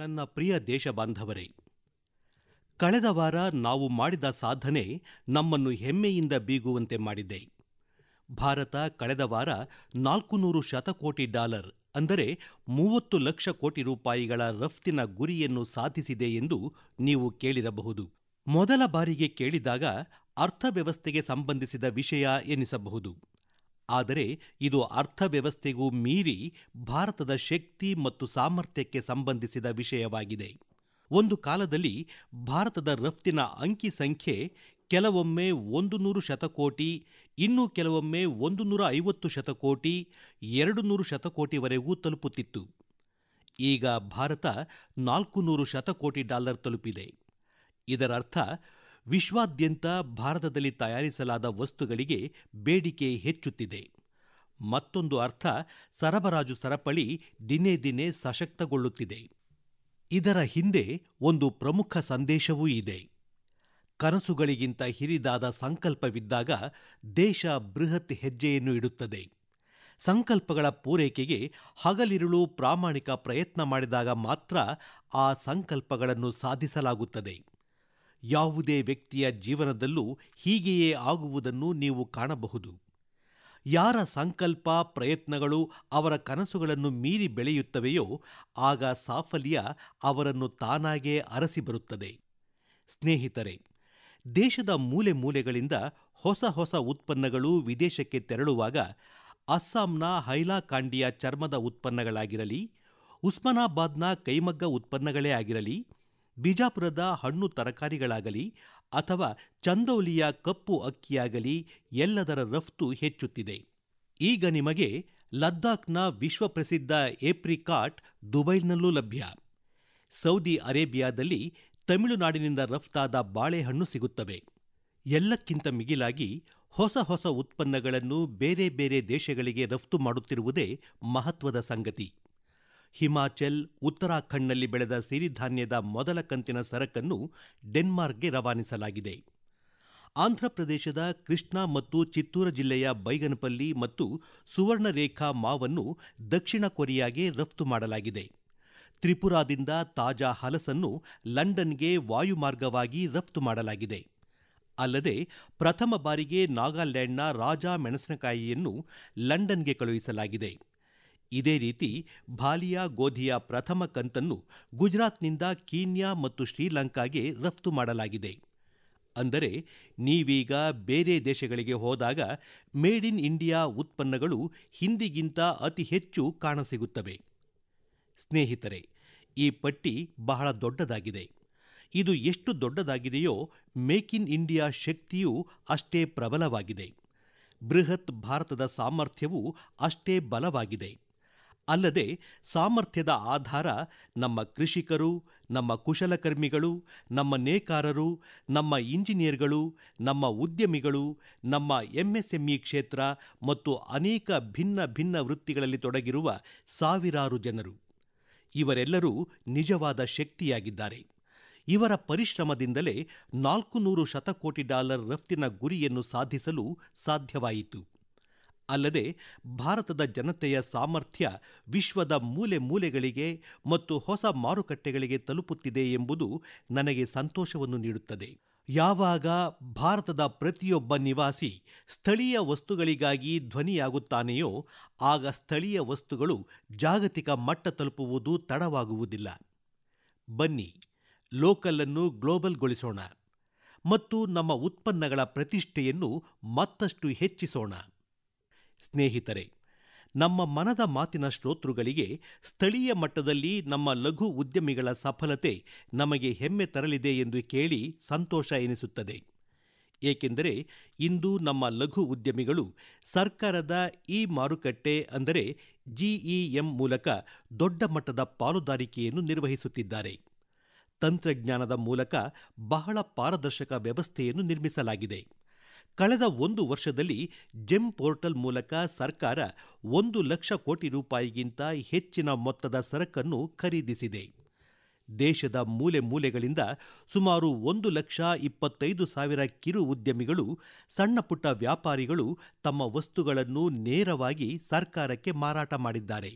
ನನ್ನ ಪ್ರಿಯ ದೇಶಬಾಂಧವರೇ ಕಳೆದ ವಾರ ನಾವು ಮಾಡಿದ ಸಾಧನೆ ನಮ್ಮನ್ನು ಹೆಮ್ಮೆಯಿಂದ ಬೀಗುವಂತೆ ಮಾಡಿದೆ ಭಾರತ ಕಳೆದ ವಾರ ನಾಲ್ಕುನೂರು ಶತಕೋಟಿ ಡಾಲರ್ ಅಂದರೆ ಮೂವತ್ತು ಲಕ್ಷ ಕೋಟಿ ರೂಪಾಯಿಗಳ ರಫ್ತಿನ ಗುರಿಯನ್ನು ಸಾಧಿಸಿದೆ ಎಂದು ನೀವು ಕೇಳಿರಬಹುದು ಮೊದಲ ಬಾರಿಗೆ ಕೇಳಿದಾಗ ಅರ್ಥವ್ಯವಸ್ಥೆಗೆ ಸಂಬಂಧಿಸಿದ ವಿಷಯ ಎನಿಸಬಹುದು ಆದರೆ ಇದು ಅರ್ಥವ್ಯವಸ್ಥೆಗೂ ಮೀರಿ ಭಾರತದ ಶಕ್ತಿ ಮತ್ತು ಸಾಮರ್ಥ್ಯಕ್ಕೆ ಸಂಬಂಧಿಸಿದ ವಿಷಯವಾಗಿದೆ ಒಂದು ಕಾಲದಲ್ಲಿ ಭಾರತದ ರಫ್ತಿನ ಅಂಕಿ ಸಂಖ್ಯೆ ಕೆಲವೊಮ್ಮೆ ಒಂದು ನೂರು ಶತಕೋಟಿ ಇನ್ನೂ ಕೆಲವೊಮ್ಮೆ ಒಂದು ನೂರ ಐವತ್ತು ಶತಕೋಟಿ ಎರಡು ನೂರು ಶತಕೋಟಿವರೆಗೂ ತಲುಪುತ್ತಿತ್ತು ಈಗ ಭಾರತ ನಾಲ್ಕು ನೂರು ಶತಕೋಟಿ ಡಾಲರ್ ತಲುಪಿದೆ ಇದರರ್ಥ ವಿಶ್ವಾದ್ಯಂತ ಭಾರತದಲ್ಲಿ ತಯಾರಿಸಲಾದ ವಸ್ತುಗಳಿಗೆ ಬೇಡಿಕೆ ಹೆಚ್ಚುತ್ತಿದೆ ಮತ್ತೊಂದು ಅರ್ಥ ಸರಬರಾಜು ಸರಪಳಿ ದಿನೇ ದಿನೇ ಸಶಕ್ತಗೊಳ್ಳುತ್ತಿದೆ ಇದರ ಹಿಂದೆ ಒಂದು ಪ್ರಮುಖ ಸಂದೇಶವೂ ಇದೆ ಕನಸುಗಳಿಗಿಂತ ಹಿರಿದಾದ ಸಂಕಲ್ಪವಿದ್ದಾಗ ದೇಶ ಬೃಹತ್ ಹೆಜ್ಜೆಯನ್ನು ಇಡುತ್ತದೆ ಸಂಕಲ್ಪಗಳ ಪೂರೈಕೆಗೆ ಹಗಲಿರುಳು ಪ್ರಾಮಾಣಿಕ ಪ್ರಯತ್ನ ಮಾಡಿದಾಗ ಮಾತ್ರ ಆ ಸಂಕಲ್ಪಗಳನ್ನು ಸಾಧಿಸಲಾಗುತ್ತದೆ ಯಾವುದೇ ವ್ಯಕ್ತಿಯ ಜೀವನದಲ್ಲೂ ಹೀಗೆಯೇ ಆಗುವುದನ್ನು ನೀವು ಕಾಣಬಹುದು ಯಾರ ಸಂಕಲ್ಪ ಪ್ರಯತ್ನಗಳು ಅವರ ಕನಸುಗಳನ್ನು ಮೀರಿ ಬೆಳೆಯುತ್ತವೆಯೋ ಆಗ ಸಾಫಲ್ಯ ಅವರನ್ನು ತಾನಾಗೇ ಅರಸಿ ಬರುತ್ತದೆ ಸ್ನೇಹಿತರೆ ದೇಶದ ಮೂಲೆ ಮೂಲೆಗಳಿಂದ ಹೊಸ ಹೊಸ ಉತ್ಪನ್ನಗಳು ವಿದೇಶಕ್ಕೆ ತೆರಳುವಾಗ ಅಸ್ಸಾಂನ ಹೈಲಾಕಾಂಡಿಯ ಚರ್ಮದ ಉತ್ಪನ್ನಗಳಾಗಿರಲಿ ಉಸ್ಮಾನಾಬಾದ್ನ ಕೈಮಗ್ಗ ಉತ್ಪನ್ನಗಳೇ ಆಗಿರಲಿ ಬಿಜಾಪುರದ ಹಣ್ಣು ತರಕಾರಿಗಳಾಗಲಿ ಅಥವಾ ಚಂದೌಲಿಯ ಕಪ್ಪು ಅಕ್ಕಿಯಾಗಲಿ ಎಲ್ಲದರ ರಫ್ತು ಹೆಚ್ಚುತ್ತಿದೆ ಈಗ ನಿಮಗೆ ಲದ್ದಾಖ್ನ ವಿಶ್ವಪ್ರಸಿದ್ಧ ಏಪ್ರಿಕಾಟ್ ದುಬೈನಲ್ಲೂ ಲಭ್ಯ ಸೌದಿ ಅರೇಬಿಯಾದಲ್ಲಿ ತಮಿಳುನಾಡಿನಿಂದ ರಫ್ತಾದ ಬಾಳೆಹಣ್ಣು ಸಿಗುತ್ತವೆ ಎಲ್ಲಕ್ಕಿಂತ ಮಿಗಿಲಾಗಿ ಹೊಸ ಹೊಸ ಉತ್ಪನ್ನಗಳನ್ನು ಬೇರೆ ಬೇರೆ ದೇಶಗಳಿಗೆ ರಫ್ತು ಮಾಡುತ್ತಿರುವುದೇ ಮಹತ್ವದ ಸಂಗತಿ ಹಿಮಾಚಲ್ ಉತ್ತರಾಖಂಡ್ನಲ್ಲಿ ಬೆಳೆದ ಸಿರಿಧಾನ್ಯದ ಮೊದಲ ಕಂತಿನ ಸರಕನ್ನು ಡೆನ್ಮಾರ್ಕ್ಗೆ ರವಾನಿಸಲಾಗಿದೆ ಆಂಧ್ರಪ್ರದೇಶದ ಕೃಷ್ಣಾ ಮತ್ತು ಚಿತ್ತೂರ ಜಿಲ್ಲೆಯ ಬೈಗನಪಲ್ಲಿ ಮತ್ತು ಸುವರ್ಣರೇಖಾ ಮಾವನ್ನು ದಕ್ಷಿಣ ಕೊರಿಯಾಗೆ ರಫ್ತು ಮಾಡಲಾಗಿದೆ ತ್ರಿಪುರಾದಿಂದ ತಾಜಾ ಹಲಸನ್ನು ಲಂಡನ್ಗೆ ವಾಯುಮಾರ್ಗವಾಗಿ ರಫ್ತು ಮಾಡಲಾಗಿದೆ ಅಲ್ಲದೆ ಪ್ರಥಮ ಬಾರಿಗೆ ನಾಗಾಲ್ಯಾಂಡ್ನ ರಾಜಾ ಮೆಣಸಿನಕಾಯಿಯನ್ನು ಲಂಡನ್ಗೆ ಕಳುಹಿಸಲಾಗಿದೆ ಇದೇ ರೀತಿ ಭಾಲಿಯಾ ಗೋಧಿಯ ಪ್ರಥಮ ಕಂತನ್ನು ಗುಜರಾತ್ನಿಂದ ಕೀನ್ಯಾ ಮತ್ತು ಶ್ರೀಲಂಕಾಗೆ ರಫ್ತು ಮಾಡಲಾಗಿದೆ ಅಂದರೆ ನೀವೀಗ ಬೇರೆ ದೇಶಗಳಿಗೆ ಹೋದಾಗ ಮೇಡ್ ಇನ್ ಇಂಡಿಯಾ ಉತ್ಪನ್ನಗಳು ಹಿಂದಿಗಿಂತ ಅತಿ ಹೆಚ್ಚು ಕಾಣಸಿಗುತ್ತವೆ ಸ್ನೇಹಿತರೆ ಈ ಪಟ್ಟಿ ಬಹಳ ದೊಡ್ಡದಾಗಿದೆ ಇದು ಎಷ್ಟು ದೊಡ್ಡದಾಗಿದೆಯೋ ಮೇಕ್ ಇನ್ ಇಂಡಿಯಾ ಶಕ್ತಿಯೂ ಅಷ್ಟೇ ಪ್ರಬಲವಾಗಿದೆ ಬೃಹತ್ ಭಾರತದ ಸಾಮರ್ಥ್ಯವೂ ಅಷ್ಟೇ ಬಲವಾಗಿದೆ ಅಲ್ಲದೆ ಸಾಮರ್ಥ್ಯದ ಆಧಾರ ನಮ್ಮ ಕೃಷಿಕರು ನಮ್ಮ ಕುಶಲಕರ್ಮಿಗಳು ನಮ್ಮ ನೇಕಾರರು ನಮ್ಮ ಇಂಜಿನಿಯರ್ಗಳು ನಮ್ಮ ಉದ್ಯಮಿಗಳು ನಮ್ಮ ಎಂಎಸ್ಎಂಇ ಕ್ಷೇತ್ರ ಮತ್ತು ಅನೇಕ ಭಿನ್ನ ಭಿನ್ನ ವೃತ್ತಿಗಳಲ್ಲಿ ತೊಡಗಿರುವ ಸಾವಿರಾರು ಜನರು ಇವರೆಲ್ಲರೂ ನಿಜವಾದ ಶಕ್ತಿಯಾಗಿದ್ದಾರೆ ಇವರ ಪರಿಶ್ರಮದಿಂದಲೇ ನಾಲ್ಕು ಶತಕೋಟಿ ಡಾಲರ್ ರಫ್ತಿನ ಗುರಿಯನ್ನು ಸಾಧಿಸಲು ಸಾಧ್ಯವಾಯಿತು ಅಲ್ಲದೆ ಭಾರತದ ಜನತೆಯ ಸಾಮರ್ಥ್ಯ ವಿಶ್ವದ ಮೂಲೆ ಮೂಲೆಗಳಿಗೆ ಮತ್ತು ಹೊಸ ಮಾರುಕಟ್ಟೆಗಳಿಗೆ ತಲುಪುತ್ತಿದೆ ಎಂಬುದು ನನಗೆ ಸಂತೋಷವನ್ನು ನೀಡುತ್ತದೆ ಯಾವಾಗ ಭಾರತದ ಪ್ರತಿಯೊಬ್ಬ ನಿವಾಸಿ ಸ್ಥಳೀಯ ವಸ್ತುಗಳಿಗಾಗಿ ಧ್ವನಿಯಾಗುತ್ತಾನೆಯೋ ಆಗ ಸ್ಥಳೀಯ ವಸ್ತುಗಳು ಜಾಗತಿಕ ಮಟ್ಟ ತಲುಪುವುದು ತಡವಾಗುವುದಿಲ್ಲ ಬನ್ನಿ ಲೋಕಲನ್ನು ಗ್ಲೋಬಲ್ಗೊಳಿಸೋಣ ಮತ್ತು ನಮ್ಮ ಉತ್ಪನ್ನಗಳ ಪ್ರತಿಷ್ಠೆಯನ್ನು ಮತ್ತಷ್ಟು ಹೆಚ್ಚಿಸೋಣ ಸ್ನೇಹಿತರೆ ನಮ್ಮ ಮನದ ಮಾತಿನ ಶ್ರೋತೃಗಳಿಗೆ ಸ್ಥಳೀಯ ಮಟ್ಟದಲ್ಲಿ ನಮ್ಮ ಲಘು ಉದ್ಯಮಿಗಳ ಸಫಲತೆ ನಮಗೆ ಹೆಮ್ಮೆ ತರಲಿದೆ ಎಂದು ಕೇಳಿ ಸಂತೋಷ ಎನಿಸುತ್ತದೆ ಏಕೆಂದರೆ ಇಂದು ನಮ್ಮ ಲಘು ಉದ್ಯಮಿಗಳು ಸರ್ಕಾರದ ಇ ಮಾರುಕಟ್ಟೆ ಅಂದರೆ ಜಿಇಎಂ ಮೂಲಕ ದೊಡ್ಡ ಮಟ್ಟದ ಪಾಲುದಾರಿಕೆಯನ್ನು ನಿರ್ವಹಿಸುತ್ತಿದ್ದಾರೆ ತಂತ್ರಜ್ಞಾನದ ಮೂಲಕ ಬಹಳ ಪಾರದರ್ಶಕ ವ್ಯವಸ್ಥೆಯನ್ನು ನಿರ್ಮಿಸಲಾಗಿದೆ ಕಳೆದ ಒಂದು ವರ್ಷದಲ್ಲಿ ಜೆಮ್ ಪೋರ್ಟಲ್ ಮೂಲಕ ಸರ್ಕಾರ ಒಂದು ಲಕ್ಷ ಕೋಟಿ ರೂಪಾಯಿಗಿಂತ ಹೆಚ್ಚಿನ ಮೊತ್ತದ ಸರಕನ್ನು ಖರೀದಿಸಿದೆ ದೇಶದ ಮೂಲೆ ಮೂಲೆಗಳಿಂದ ಸುಮಾರು ಒಂದು ಲಕ್ಷ ಇಪ್ಪತ್ತೈದು ಸಾವಿರ ಕಿರು ಉದ್ಯಮಿಗಳು ಸಣ್ಣಪುಟ್ಟ ವ್ಯಾಪಾರಿಗಳು ತಮ್ಮ ವಸ್ತುಗಳನ್ನು ನೇರವಾಗಿ ಸರ್ಕಾರಕ್ಕೆ ಮಾರಾಟ ಮಾಡಿದ್ದಾರೆ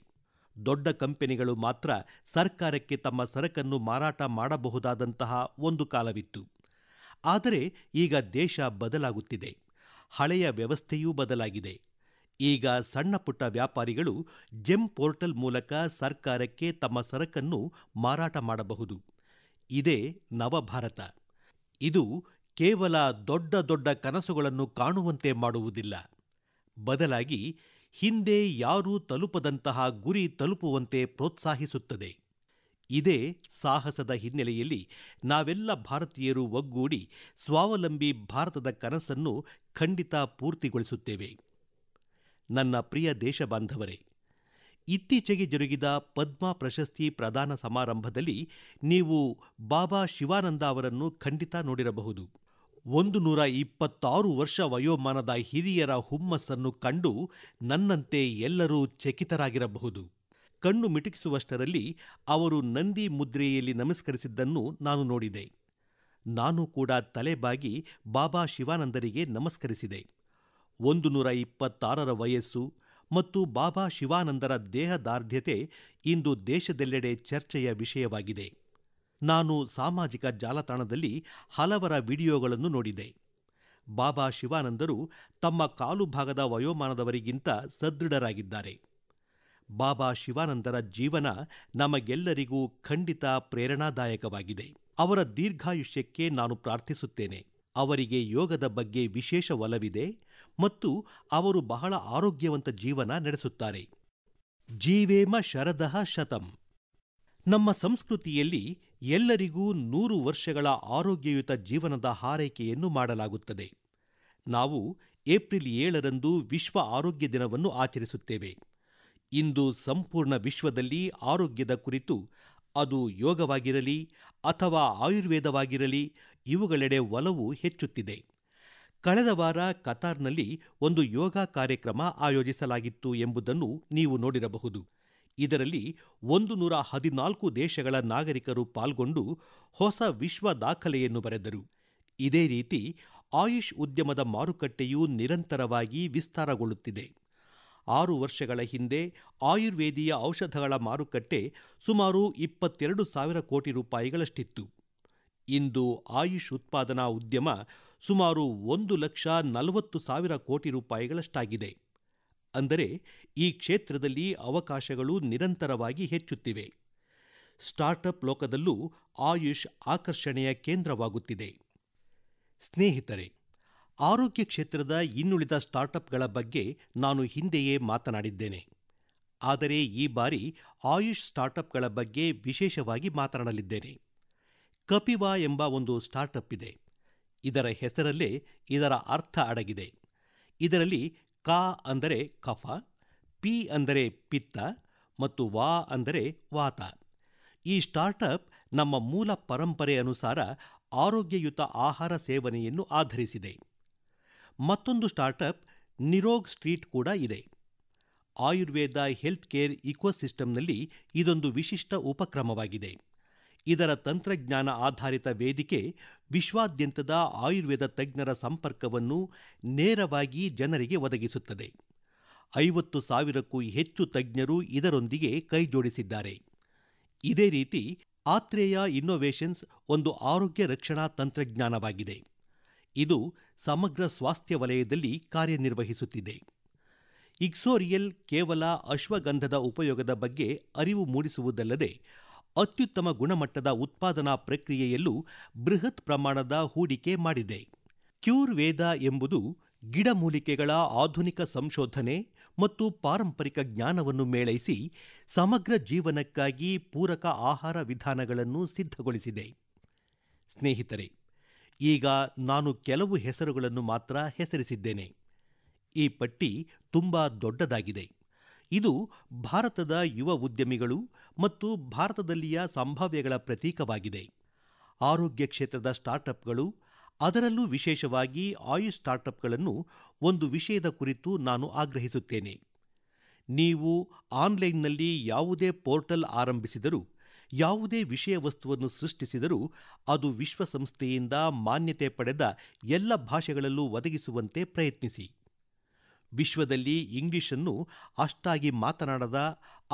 ದೊಡ್ಡ ಕಂಪನಿಗಳು ಮಾತ್ರ ಸರ್ಕಾರಕ್ಕೆ ತಮ್ಮ ಸರಕನ್ನು ಮಾರಾಟ ಮಾಡಬಹುದಾದಂತಹ ಒಂದು ಕಾಲವಿತ್ತು ಆದರೆ ಈಗ ದೇಶ ಬದಲಾಗುತ್ತಿದೆ ಹಳೆಯ ವ್ಯವಸ್ಥೆಯೂ ಬದಲಾಗಿದೆ ಈಗ ಸಣ್ಣಪುಟ್ಟ ವ್ಯಾಪಾರಿಗಳು ಜೆಮ್ ಪೋರ್ಟಲ್ ಮೂಲಕ ಸರ್ಕಾರಕ್ಕೆ ತಮ್ಮ ಸರಕನ್ನು ಮಾರಾಟ ಮಾಡಬಹುದು ಇದೇ ನವಭಾರತ ಇದು ಕೇವಲ ದೊಡ್ಡ ದೊಡ್ಡ ಕನಸುಗಳನ್ನು ಕಾಣುವಂತೆ ಮಾಡುವುದಿಲ್ಲ ಬದಲಾಗಿ ಹಿಂದೆ ಯಾರೂ ತಲುಪದಂತಹ ಗುರಿ ತಲುಪುವಂತೆ ಪ್ರೋತ್ಸಾಹಿಸುತ್ತದೆ ಇದೇ ಸಾಹಸದ ಹಿನ್ನೆಲೆಯಲ್ಲಿ ನಾವೆಲ್ಲ ಭಾರತೀಯರು ಒಗ್ಗೂಡಿ ಸ್ವಾವಲಂಬಿ ಭಾರತದ ಕನಸನ್ನು ಖಂಡಿತ ಪೂರ್ತಿಗೊಳಿಸುತ್ತೇವೆ ನನ್ನ ಪ್ರಿಯ ದೇಶಬಾಂಧವರೇ ಇತ್ತೀಚೆಗೆ ಜರುಗಿದ ಪದ್ಮ ಪ್ರಶಸ್ತಿ ಪ್ರದಾನ ಸಮಾರಂಭದಲ್ಲಿ ನೀವು ಬಾಬಾ ಶಿವಾನಂದ ಅವರನ್ನು ಖಂಡಿತ ನೋಡಿರಬಹುದು ಒಂದು ನೂರ ಇಪ್ಪತ್ತಾರು ವರ್ಷ ವಯೋಮಾನದ ಹಿರಿಯರ ಹುಮ್ಮಸ್ಸನ್ನು ಕಂಡು ನನ್ನಂತೆ ಎಲ್ಲರೂ ಚಕಿತರಾಗಿರಬಹುದು ಕಣ್ಣು ಮಿಟುಕಿಸುವಷ್ಟರಲ್ಲಿ ಅವರು ನಂದಿ ಮುದ್ರೆಯಲ್ಲಿ ನಮಸ್ಕರಿಸಿದ್ದನ್ನು ನಾನು ನೋಡಿದೆ ನಾನು ಕೂಡ ತಲೆಬಾಗಿ ಬಾಬಾ ಶಿವಾನಂದರಿಗೆ ನಮಸ್ಕರಿಸಿದೆ ಒಂದು ನೂರ ಇಪ್ಪತ್ತಾರರ ವಯಸ್ಸು ಮತ್ತು ಬಾಬಾ ಶಿವಾನಂದರ ದೇಹದಾರ್ಢ್ಯತೆ ಇಂದು ದೇಶದೆಲ್ಲೆಡೆ ಚರ್ಚೆಯ ವಿಷಯವಾಗಿದೆ ನಾನು ಸಾಮಾಜಿಕ ಜಾಲತಾಣದಲ್ಲಿ ಹಲವರ ವಿಡಿಯೋಗಳನ್ನು ನೋಡಿದೆ ಬಾಬಾ ಶಿವಾನಂದರು ತಮ್ಮ ಕಾಲು ಭಾಗದ ವಯೋಮಾನದವರಿಗಿಂತ ಸದೃಢರಾಗಿದ್ದಾರೆ ಬಾಬಾ ಶಿವಾನಂದರ ಜೀವನ ನಮಗೆಲ್ಲರಿಗೂ ಖಂಡಿತ ಪ್ರೇರಣಾದಾಯಕವಾಗಿದೆ ಅವರ ದೀರ್ಘಾಯುಷ್ಯಕ್ಕೆ ನಾನು ಪ್ರಾರ್ಥಿಸುತ್ತೇನೆ ಅವರಿಗೆ ಯೋಗದ ಬಗ್ಗೆ ವಿಶೇಷ ಒಲವಿದೆ ಮತ್ತು ಅವರು ಬಹಳ ಆರೋಗ್ಯವಂತ ಜೀವನ ನಡೆಸುತ್ತಾರೆ ಜೀವೇಮ ಶರದಃ ಶತಂ ನಮ್ಮ ಸಂಸ್ಕೃತಿಯಲ್ಲಿ ಎಲ್ಲರಿಗೂ ನೂರು ವರ್ಷಗಳ ಆರೋಗ್ಯಯುತ ಜೀವನದ ಹಾರೈಕೆಯನ್ನು ಮಾಡಲಾಗುತ್ತದೆ ನಾವು ಏಪ್ರಿಲ್ ಏಳರಂದು ವಿಶ್ವ ಆರೋಗ್ಯ ದಿನವನ್ನು ಆಚರಿಸುತ್ತೇವೆ ಇಂದು ಸಂಪೂರ್ಣ ವಿಶ್ವದಲ್ಲಿ ಆರೋಗ್ಯದ ಕುರಿತು ಅದು ಯೋಗವಾಗಿರಲಿ ಅಥವಾ ಆಯುರ್ವೇದವಾಗಿರಲಿ ಇವುಗಳೆಡೆ ಒಲವು ಹೆಚ್ಚುತ್ತಿದೆ ಕಳೆದ ವಾರ ಕತಾರ್ನಲ್ಲಿ ಒಂದು ಯೋಗ ಕಾರ್ಯಕ್ರಮ ಆಯೋಜಿಸಲಾಗಿತ್ತು ಎಂಬುದನ್ನು ನೀವು ನೋಡಿರಬಹುದು ಇದರಲ್ಲಿ ಒಂದು ನೂರ ಹದಿನಾಲ್ಕು ದೇಶಗಳ ನಾಗರಿಕರು ಪಾಲ್ಗೊಂಡು ಹೊಸ ವಿಶ್ವ ದಾಖಲೆಯನ್ನು ಬರೆದರು ಇದೇ ರೀತಿ ಆಯುಷ್ ಉದ್ಯಮದ ಮಾರುಕಟ್ಟೆಯು ನಿರಂತರವಾಗಿ ವಿಸ್ತಾರಗೊಳ್ಳುತ್ತಿದೆ ಆರು ವರ್ಷಗಳ ಹಿಂದೆ ಆಯುರ್ವೇದೀಯ ಔಷಧಗಳ ಮಾರುಕಟ್ಟೆ ಸುಮಾರು ಇಪ್ಪತ್ತೆರಡು ಸಾವಿರ ಕೋಟಿ ರೂಪಾಯಿಗಳಷ್ಟಿತ್ತು ಇಂದು ಆಯುಷ್ ಉತ್ಪಾದನಾ ಉದ್ಯಮ ಸುಮಾರು ಒಂದು ಲಕ್ಷ ನಲವತ್ತು ಸಾವಿರ ಕೋಟಿ ರೂಪಾಯಿಗಳಷ್ಟಾಗಿದೆ ಅಂದರೆ ಈ ಕ್ಷೇತ್ರದಲ್ಲಿ ಅವಕಾಶಗಳು ನಿರಂತರವಾಗಿ ಹೆಚ್ಚುತ್ತಿವೆ ಸ್ಟಾರ್ಟ್ಅಪ್ ಲೋಕದಲ್ಲೂ ಆಯುಷ್ ಆಕರ್ಷಣೆಯ ಕೇಂದ್ರವಾಗುತ್ತಿದೆ ಸ್ನೇಹಿತರೆ ಆರೋಗ್ಯ ಕ್ಷೇತ್ರದ ಇನ್ನುಳಿದ ಸ್ಟಾರ್ಟಪ್ಗಳ ಬಗ್ಗೆ ನಾನು ಹಿಂದೆಯೇ ಮಾತನಾಡಿದ್ದೇನೆ ಆದರೆ ಈ ಬಾರಿ ಆಯುಷ್ ಸ್ಟಾರ್ಟಪ್ಗಳ ಬಗ್ಗೆ ವಿಶೇಷವಾಗಿ ಮಾತನಾಡಲಿದ್ದೇನೆ ಕಪಿವಾ ಎಂಬ ಒಂದು ಸ್ಟಾರ್ಟಪ್ ಇದೆ ಇದರ ಹೆಸರಲ್ಲೇ ಇದರ ಅರ್ಥ ಅಡಗಿದೆ ಇದರಲ್ಲಿ ಕ ಅಂದರೆ ಕಫ ಪಿ ಅಂದರೆ ಪಿತ್ತ ಮತ್ತು ವಾ ಅಂದರೆ ವಾತ ಈ ಸ್ಟಾರ್ಟಪ್ ನಮ್ಮ ಮೂಲ ಪರಂಪರೆ ಅನುಸಾರ ಆರೋಗ್ಯಯುತ ಆಹಾರ ಸೇವನೆಯನ್ನು ಆಧರಿಸಿದೆ ಮತ್ತೊಂದು ಸ್ಟಾರ್ಟ್ಅಪ್ ನಿರೋಗ್ ಸ್ಟ್ರೀಟ್ ಕೂಡ ಇದೆ ಆಯುರ್ವೇದ ಹೆಲ್ತ್ ಕೇರ್ ಇಕೋಸಿಸ್ಟಮ್ನಲ್ಲಿ ಇದೊಂದು ವಿಶಿಷ್ಟ ಉಪಕ್ರಮವಾಗಿದೆ ಇದರ ತಂತ್ರಜ್ಞಾನ ಆಧಾರಿತ ವೇದಿಕೆ ವಿಶ್ವಾದ್ಯಂತದ ಆಯುರ್ವೇದ ತಜ್ಞರ ಸಂಪರ್ಕವನ್ನು ನೇರವಾಗಿ ಜನರಿಗೆ ಒದಗಿಸುತ್ತದೆ ಐವತ್ತು ಸಾವಿರಕ್ಕೂ ಹೆಚ್ಚು ತಜ್ಞರು ಇದರೊಂದಿಗೆ ಕೈಜೋಡಿಸಿದ್ದಾರೆ ಇದೇ ರೀತಿ ಆತ್ರೇಯ ಇನ್ನೋವೇಷನ್ಸ್ ಒಂದು ಆರೋಗ್ಯ ರಕ್ಷಣಾ ತಂತ್ರಜ್ಞಾನವಾಗಿದೆ ಇದು ಸಮಗ್ರ ಸ್ವಾಸ್ಥ್ಯ ವಲಯದಲ್ಲಿ ಕಾರ್ಯನಿರ್ವಹಿಸುತ್ತಿದೆ ಇಕ್ಸೋರಿಯಲ್ ಕೇವಲ ಅಶ್ವಗಂಧದ ಉಪಯೋಗದ ಬಗ್ಗೆ ಅರಿವು ಮೂಡಿಸುವುದಲ್ಲದೆ ಅತ್ಯುತ್ತಮ ಗುಣಮಟ್ಟದ ಉತ್ಪಾದನಾ ಪ್ರಕ್ರಿಯೆಯಲ್ಲೂ ಬೃಹತ್ ಪ್ರಮಾಣದ ಹೂಡಿಕೆ ಮಾಡಿದೆ ಕ್ಯೂರ್ ವೇದ ಎಂಬುದು ಗಿಡಮೂಲಿಕೆಗಳ ಆಧುನಿಕ ಸಂಶೋಧನೆ ಮತ್ತು ಪಾರಂಪರಿಕ ಜ್ಞಾನವನ್ನು ಮೇಳೈಸಿ ಸಮಗ್ರ ಜೀವನಕ್ಕಾಗಿ ಪೂರಕ ಆಹಾರ ವಿಧಾನಗಳನ್ನು ಸಿದ್ಧಗೊಳಿಸಿದೆ ಸ್ನೇಹಿತರೆ ಈಗ ನಾನು ಕೆಲವು ಹೆಸರುಗಳನ್ನು ಮಾತ್ರ ಹೆಸರಿಸಿದ್ದೇನೆ ಈ ಪಟ್ಟಿ ತುಂಬ ದೊಡ್ಡದಾಗಿದೆ ಇದು ಭಾರತದ ಯುವ ಉದ್ಯಮಿಗಳು ಮತ್ತು ಭಾರತದಲ್ಲಿಯ ಸಂಭಾವ್ಯಗಳ ಪ್ರತೀಕವಾಗಿದೆ ಆರೋಗ್ಯ ಕ್ಷೇತ್ರದ ಸ್ಟಾರ್ಟ್ಅಪ್ಗಳು ಅದರಲ್ಲೂ ವಿಶೇಷವಾಗಿ ಆಯುಷ್ ಸ್ಟಾರ್ಟ್ಅಪ್ಗಳನ್ನು ಒಂದು ವಿಷಯದ ಕುರಿತು ನಾನು ಆಗ್ರಹಿಸುತ್ತೇನೆ ನೀವು ಆನ್ಲೈನ್ನಲ್ಲಿ ಯಾವುದೇ ಪೋರ್ಟಲ್ ಆರಂಭಿಸಿದರೂ ಯಾವುದೇ ವಿಷಯ ವಸ್ತುವನ್ನು ಸೃಷ್ಟಿಸಿದರೂ ಅದು ವಿಶ್ವಸಂಸ್ಥೆಯಿಂದ ಮಾನ್ಯತೆ ಪಡೆದ ಎಲ್ಲ ಭಾಷೆಗಳಲ್ಲೂ ಒದಗಿಸುವಂತೆ ಪ್ರಯತ್ನಿಸಿ ವಿಶ್ವದಲ್ಲಿ ಇಂಗ್ಲಿಷನ್ನು ಅಷ್ಟಾಗಿ ಮಾತನಾಡದ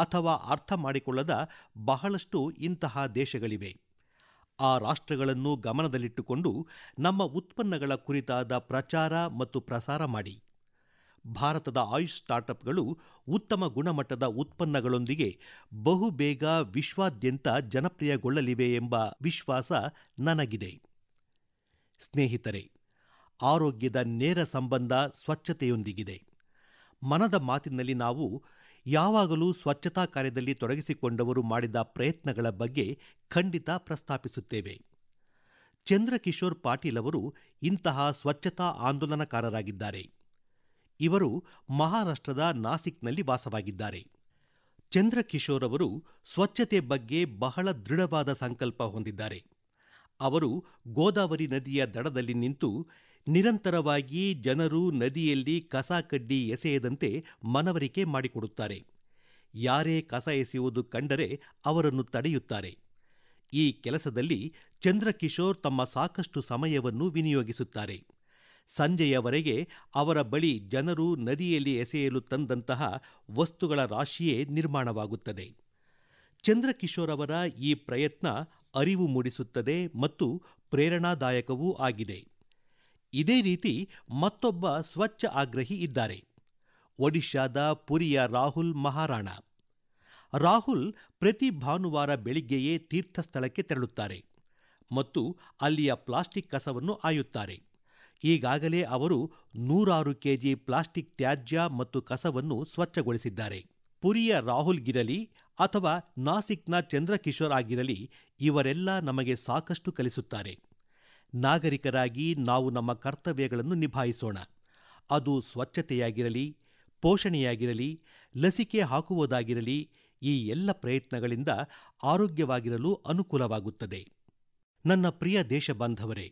ಅಥವಾ ಅರ್ಥ ಮಾಡಿಕೊಳ್ಳದ ಬಹಳಷ್ಟು ಇಂತಹ ದೇಶಗಳಿವೆ ಆ ರಾಷ್ಟ್ರಗಳನ್ನು ಗಮನದಲ್ಲಿಟ್ಟುಕೊಂಡು ನಮ್ಮ ಉತ್ಪನ್ನಗಳ ಕುರಿತಾದ ಪ್ರಚಾರ ಮತ್ತು ಪ್ರಸಾರ ಮಾಡಿ ಭಾರತದ ಆಯುಷ್ ಸ್ಟಾರ್ಟ್ಅಪ್ಗಳು ಉತ್ತಮ ಗುಣಮಟ್ಟದ ಉತ್ಪನ್ನಗಳೊಂದಿಗೆ ಬಹುಬೇಗ ವಿಶ್ವಾದ್ಯಂತ ಜನಪ್ರಿಯಗೊಳ್ಳಲಿವೆ ಎಂಬ ವಿಶ್ವಾಸ ನನಗಿದೆ ಸ್ನೇಹಿತರೆ ಆರೋಗ್ಯದ ನೇರ ಸಂಬಂಧ ಸ್ವಚ್ಛತೆಯೊಂದಿಗಿದೆ ಮನದ ಮಾತಿನಲ್ಲಿ ನಾವು ಯಾವಾಗಲೂ ಸ್ವಚ್ಛತಾ ಕಾರ್ಯದಲ್ಲಿ ತೊಡಗಿಸಿಕೊಂಡವರು ಮಾಡಿದ ಪ್ರಯತ್ನಗಳ ಬಗ್ಗೆ ಖಂಡಿತ ಪ್ರಸ್ತಾಪಿಸುತ್ತೇವೆ ಚಂದ್ರಕಿಶೋರ್ ಪಾಟೀಲ್ ಅವರು ಇಂತಹ ಸ್ವಚ್ಛತಾ ಆಂದೋಲನಕಾರರಾಗಿದ್ದಾರೆ ಇವರು ಮಹಾರಾಷ್ಟ್ರದ ನಾಸಿಕ್ನಲ್ಲಿ ವಾಸವಾಗಿದ್ದಾರೆ ಚಂದ್ರಕಿಶೋರ್ ಅವರು ಸ್ವಚ್ಛತೆ ಬಗ್ಗೆ ಬಹಳ ದೃಢವಾದ ಸಂಕಲ್ಪ ಹೊಂದಿದ್ದಾರೆ ಅವರು ಗೋದಾವರಿ ನದಿಯ ದಡದಲ್ಲಿ ನಿಂತು ನಿರಂತರವಾಗಿ ಜನರು ನದಿಯಲ್ಲಿ ಕಸ ಕಡ್ಡಿ ಎಸೆಯದಂತೆ ಮನವರಿಕೆ ಮಾಡಿಕೊಡುತ್ತಾರೆ ಯಾರೇ ಕಸ ಎಸೆಯುವುದು ಕಂಡರೆ ಅವರನ್ನು ತಡೆಯುತ್ತಾರೆ ಈ ಕೆಲಸದಲ್ಲಿ ಚಂದ್ರಕಿಶೋರ್ ತಮ್ಮ ಸಾಕಷ್ಟು ಸಮಯವನ್ನು ವಿನಿಯೋಗಿಸುತ್ತಾರೆ ಸಂಜೆಯವರೆಗೆ ಅವರ ಬಳಿ ಜನರು ನದಿಯಲ್ಲಿ ಎಸೆಯಲು ತಂದಂತಹ ವಸ್ತುಗಳ ರಾಶಿಯೇ ನಿರ್ಮಾಣವಾಗುತ್ತದೆ ಚಂದ್ರಕಿಶೋರ್ ಅವರ ಈ ಪ್ರಯತ್ನ ಅರಿವು ಮೂಡಿಸುತ್ತದೆ ಮತ್ತು ಪ್ರೇರಣಾದಾಯಕವೂ ಆಗಿದೆ ಇದೇ ರೀತಿ ಮತ್ತೊಬ್ಬ ಸ್ವಚ್ಛ ಆಗ್ರಹಿ ಇದ್ದಾರೆ ಒಡಿಶಾದ ಪುರಿಯ ರಾಹುಲ್ ಮಹಾರಾಣ ರಾಹುಲ್ ಪ್ರತಿ ಭಾನುವಾರ ಬೆಳಿಗ್ಗೆಯೇ ತೀರ್ಥಸ್ಥಳಕ್ಕೆ ತೆರಳುತ್ತಾರೆ ಮತ್ತು ಅಲ್ಲಿಯ ಪ್ಲಾಸ್ಟಿಕ್ ಕಸವನ್ನು ಆಯುತ್ತಾರೆ ಈಗಾಗಲೇ ಅವರು ನೂರಾರು ಕೆಜಿ ಪ್ಲಾಸ್ಟಿಕ್ ತ್ಯಾಜ್ಯ ಮತ್ತು ಕಸವನ್ನು ಸ್ವಚ್ಛಗೊಳಿಸಿದ್ದಾರೆ ಪುರಿಯ ರಾಹುಲ್ ಗಿರಲಿ ಅಥವಾ ನಾಸಿಕ್ನ ಚಂದ್ರಕಿಶೋರ್ ಆಗಿರಲಿ ಇವರೆಲ್ಲ ನಮಗೆ ಸಾಕಷ್ಟು ಕಲಿಸುತ್ತಾರೆ ನಾಗರಿಕರಾಗಿ ನಾವು ನಮ್ಮ ಕರ್ತವ್ಯಗಳನ್ನು ನಿಭಾಯಿಸೋಣ ಅದು ಸ್ವಚ್ಛತೆಯಾಗಿರಲಿ ಪೋಷಣೆಯಾಗಿರಲಿ ಲಸಿಕೆ ಹಾಕುವುದಾಗಿರಲಿ ಈ ಎಲ್ಲ ಪ್ರಯತ್ನಗಳಿಂದ ಆರೋಗ್ಯವಾಗಿರಲು ಅನುಕೂಲವಾಗುತ್ತದೆ ನನ್ನ ಪ್ರಿಯ ದೇಶಬಾಂಧವರೇ